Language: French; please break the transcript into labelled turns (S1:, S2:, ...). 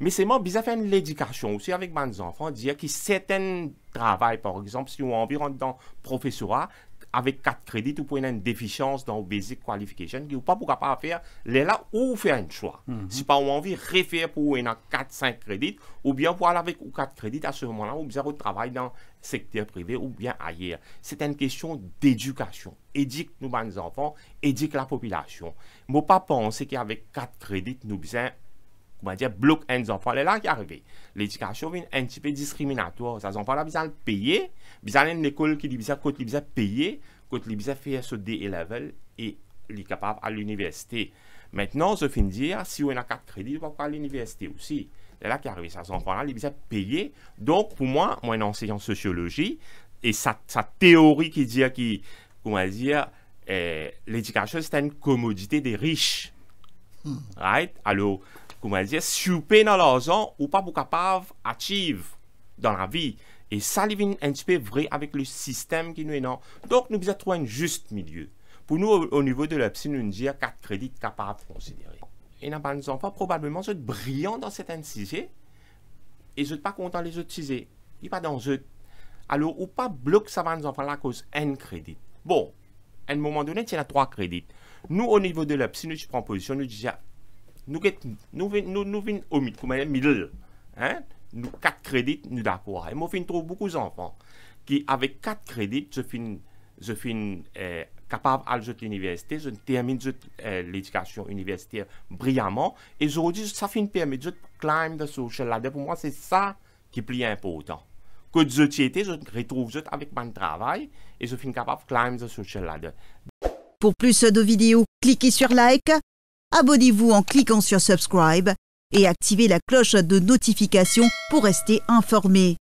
S1: Mais c'est moi, bizarre faire l'éducation aussi avec mes enfants, dire que certains travail, par exemple, si on environ dans professorat, avec quatre crédits, ou pour une déficience dans basic qualification qui n'est pas capable de faire les là ou faire un choix. Mhm. Si pas on envie refaire pour une 4 5 crédits ou bien pour aller avec ou 4 crédits à ce moment-là ou bien travailler travail dans le secteur privé ou bien ailleurs. C'est une question d'éducation. Éduque nos enfants, éduque la population. Je ne pas penser qu'avec 4 crédits, nous besoin on dire, bloque un enfants. C'est là qui arrive. L'éducation est un petit peu discriminatoire. Ça, enfants, là, ils ont payé. Ils ont une école qui dit, quand ils ont payer, quand ils ont fait ce D level et ils sont capables à l'université. Maintenant, je fin dire, si on a quatre crédits, on va à l'université aussi. C'est là qui arrive. Ça, enfants, là, ils ont payé. Donc, pour moi, moi, un enseignant en sociologie, et sa, sa théorie qui dit, qui, comment dire, eh, l'éducation, c'est une commodité des riches. Hmm. Right? Alors, comment dire souper dans l'argent ou pas pour capable achieve dans la vie. Et ça, il un petit peu vrai avec le système qui nous est non. Donc, nous devons trouver un juste milieu. Pour nous, au, niveau de l'EPSI, nous nous dire quatre crédits capables de considérer. Et nous avons enfants, probablement, sont brillants dans certains sujets et sont pas contents les autres sujets. Il pas dans eux. Alors, ou pas bloquer ça va nous enfants la cause un crédit. Bon, à un moment donné, il y a trois crédits. Nous, au niveau de l'EPSI, nous prenons position, nous disons nous venons au milieu hein nous quatre crédits nous d'accord et moi trouve beaucoup d'enfants qui avec quatre crédits je fin je fin capable eh, à l'université, je termine eh, l'éducation universitaire brillamment et aujourd'hui ça me permet de climb sur social ladder pour moi c'est ça qui est important que je je retrouve avec mon travail et je suis capable de climb sur social ladder pour plus de vidéos cliquez sur like abonnez-vous en cliquant sur subscribe et activez la cloche de notification pour rester informé.